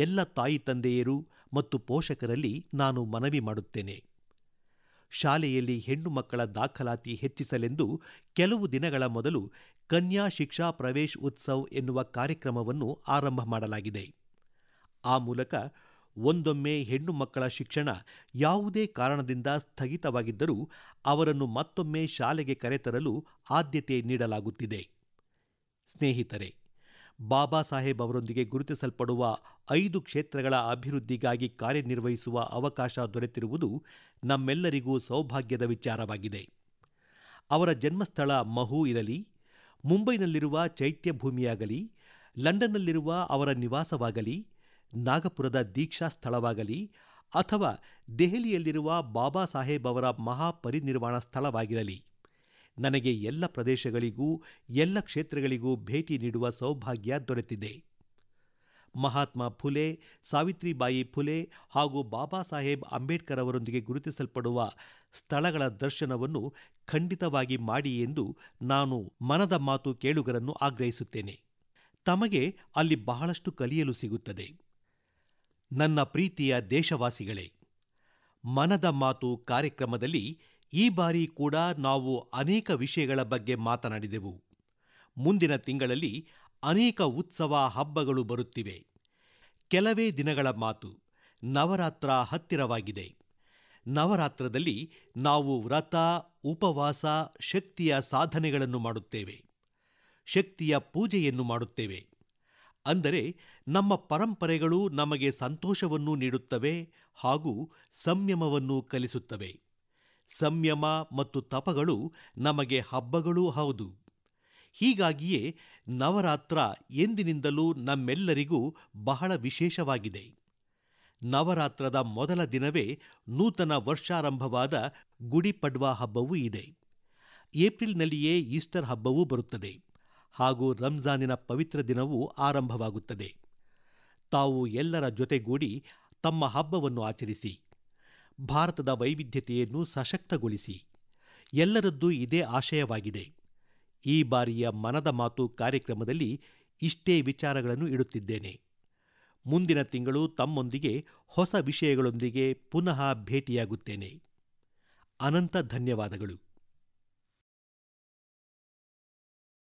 ಎಲ್ಲ ತಾಯಿ ತಂದೆಯರು ಮತ್ತು ಪೋಷಕರಲ್ಲಿ ನಾನು ಮನವಿ ಮಾಡುತ್ತೇನೆ ಶಾಲೆಯಲ್ಲಿ ಹೆಣ್ಣು ಮಕ್ಕಳ ದಾಖಲಾತಿ ಹೆಚ್ಚಿಸಲೆಂದು ಕೆಲವು ದಿನಗಳ ಮೊದಲು ಕನ್ಯಾ ಶಿಕ್ಷಾ ಪ್ರವೇಶ್ ಉತ್ಸವ್ ಎನ್ನುವ ಕಾರ್ಯಕ್ರಮವನ್ನು ಆರಂಭ ಮಾಡಲಾಗಿದೆ ಆ ಮೂಲಕ ಒಂದೊಮ್ಮೆ ಹೆಣ್ಣು ಮಕ್ಕಳ ಶಿಕ್ಷಣ ಯಾವುದೇ ಕಾರಣದಿಂದ ಸ್ಥಗಿತವಾಗಿದ್ದರೂ ಅವರನ್ನು ಮತ್ತೊಮ್ಮೆ ಶಾಲೆಗೆ ಕರೆತರಲು ಆದ್ಯತೆ ನೀಡಲಾಗುತ್ತಿದೆ ಸ್ನೇಹಿತರೆ ಬಾಬಾ ಸಾಹೇಬ್ ಅವರೊಂದಿಗೆ ಗುರುತಿಸಲ್ಪಡುವ ಐದು ಕ್ಷೇತ್ರಗಳ ಅಭಿವೃದ್ಧಿಗಾಗಿ ಕಾರ್ಯನಿರ್ವಹಿಸುವ ಅವಕಾಶ ದೊರೆತಿರುವುದು ನಮ್ಮೆಲ್ಲರಿಗೂ ಸೌಭಾಗ್ಯದ ವಿಚಾರವಾಗಿದೆ ಅವರ ಜನ್ಮಸ್ಥಳ ಮಹು ಇರಲಿ ಮುಂಬೈನಲ್ಲಿರುವ ಚೈತ್ಯ ಭೂಮಿಯಾಗಲಿ ಲಂಡನ್ನಲ್ಲಿರುವ ಅವರ ನಿವಾಸವಾಗಲಿ ನಾಗಪುರದ ದೀಕ್ಷಾ ಸ್ಥಳವಾಗಲಿ ಅಥವಾ ದೆಹಲಿಯಲ್ಲಿರುವ ಬಾಬಾ ಸಾಹೇಬ್ ಅವರ ಮಹಾಪರಿನಿರ್ವಾಣ ಸ್ಥಳವಾಗಿರಲಿ ನನಗೆ ಎಲ್ಲ ಪ್ರದೇಶಗಳಿಗೂ ಎಲ್ಲ ಕ್ಷೇತ್ರಗಳಿಗೂ ಭೇಟಿ ನೀಡುವ ಸೌಭಾಗ್ಯ ದೊರೆತಿದೆ ಮಹಾತ್ಮ ಫುಲೆ ಸಾವಿತ್ರಿಬಾಯಿ ಫುಲೆ ಹಾಗೂ ಬಾಬಾ ಸಾಹೇಬ್ ಅಂಬೇಡ್ಕರ್ ಅವರೊಂದಿಗೆ ಗುರುತಿಸಲ್ಪಡುವ ಸ್ಥಳಗಳ ದರ್ಶನವನ್ನು ಖಂಡಿತವಾಗಿ ಮಾಡಿ ಎಂದು ನಾನು ಮನದ ಮಾತು ಕೇಳುಗರನ್ನು ಆಗ್ರಹಿಸುತ್ತೇನೆ ತಮಗೆ ಅಲ್ಲಿ ಬಹಳಷ್ಟು ಕಲಿಯಲು ಸಿಗುತ್ತದೆ ನನ್ನ ಪ್ರೀತಿಯ ದೇಶವಾಸಿಗಳೇ ಮನದ ಮಾತು ಕಾರ್ಯಕ್ರಮದಲ್ಲಿ ಈ ಬಾರಿ ಕೂಡ ನಾವು ಅನೇಕ ವಿಷಯಗಳ ಬಗ್ಗೆ ಮಾತನಾಡಿದೆವು ಮುಂದಿನ ತಿಂಗಳಲ್ಲಿ ಅನೇಕ ಉತ್ಸವ ಹಬ್ಬಗಳು ಬರುತ್ತಿವೆ ಕೆಲವೇ ದಿನಗಳ ಮಾತು ನವರಾತ್ರ ಹತ್ತಿರವಾಗಿದೆ ನವರಾತ್ರದಲ್ಲಿ ನಾವು ವ್ರತ ಉಪವಾಸ ಶಕ್ತಿಯ ಸಾಧನೆಗಳನ್ನು ಮಾಡುತ್ತೇವೆ ಶಕ್ತಿಯ ಪೂಜೆಯನ್ನು ಮಾಡುತ್ತೇವೆ ಅಂದರೆ ನಮ್ಮ ಪರಂಪರೆಗಳು ನಮಗೆ ಸಂತೋಷವನ್ನು ನೀಡುತ್ತವೆ ಹಾಗೂ ಸಂಯಮವನ್ನು ಕಲಿಸುತ್ತವೆ ಸಂಯಮ ಮತ್ತು ತಪಗಳು ನಮಗೆ ಹಬ್ಬಗಳೂ ಹೌದು ಹೀಗಾಗಿಯೇ ನವರಾತ್ರ ಎಂದಿನಿಂದಲೂ ನಮ್ಮೆಲ್ಲರಿಗೂ ಬಹಳ ವಿಶೇಷವಾಗಿದೆ ನವರಾತ್ರದ ಮೊದಲ ದಿನವೇ ನೂತನ ವರ್ಷಾರಂಭವಾದ ಗುಡಿಪಡ್ವಾ ಹಬ್ಬವೂ ಇದೆ ಏಪ್ರಿಲ್ನಲ್ಲಿಯೇ ಈಸ್ಟರ್ ಹಬ್ಬವೂ ಬರುತ್ತದೆ ಹಾಗೂ ರಂಜಾನಿನ ಪವಿತ್ರ ದಿನವೂ ಆರಂಭವಾಗುತ್ತದೆ ತಾವು ಎಲ್ಲರ ಜೊತೆಗೂಡಿ ತಮ್ಮ ಹಬ್ಬವನ್ನು ಆಚರಿಸಿ ಭಾರತದ ವೈವಿಧ್ಯತೆಯನ್ನು ಸಶಕ್ತಗೊಳಿಸಿ ಎಲ್ಲರದ್ದು ಇದೇ ಆಶಯವಾಗಿದೆ ಈ ಬಾರಿಯ ಮನದ ಮಾತು ಕಾರ್ಯಕ್ರಮದಲ್ಲಿ ಇಷ್ಟೇ ವಿಚಾರಗಳನ್ನು ಇಡುತ್ತಿದ್ದೇನೆ ಮುಂದಿನ ತಿಂಗಳು ತಮ್ಮೊಂದಿಗೆ ಹೊಸ ವಿಷಯಗಳೊಂದಿಗೆ ಪುನಃ ಭೇಟಿಯಾಗುತ್ತೇನೆ ಅನಂತ ಧನ್ಯವಾದಗಳು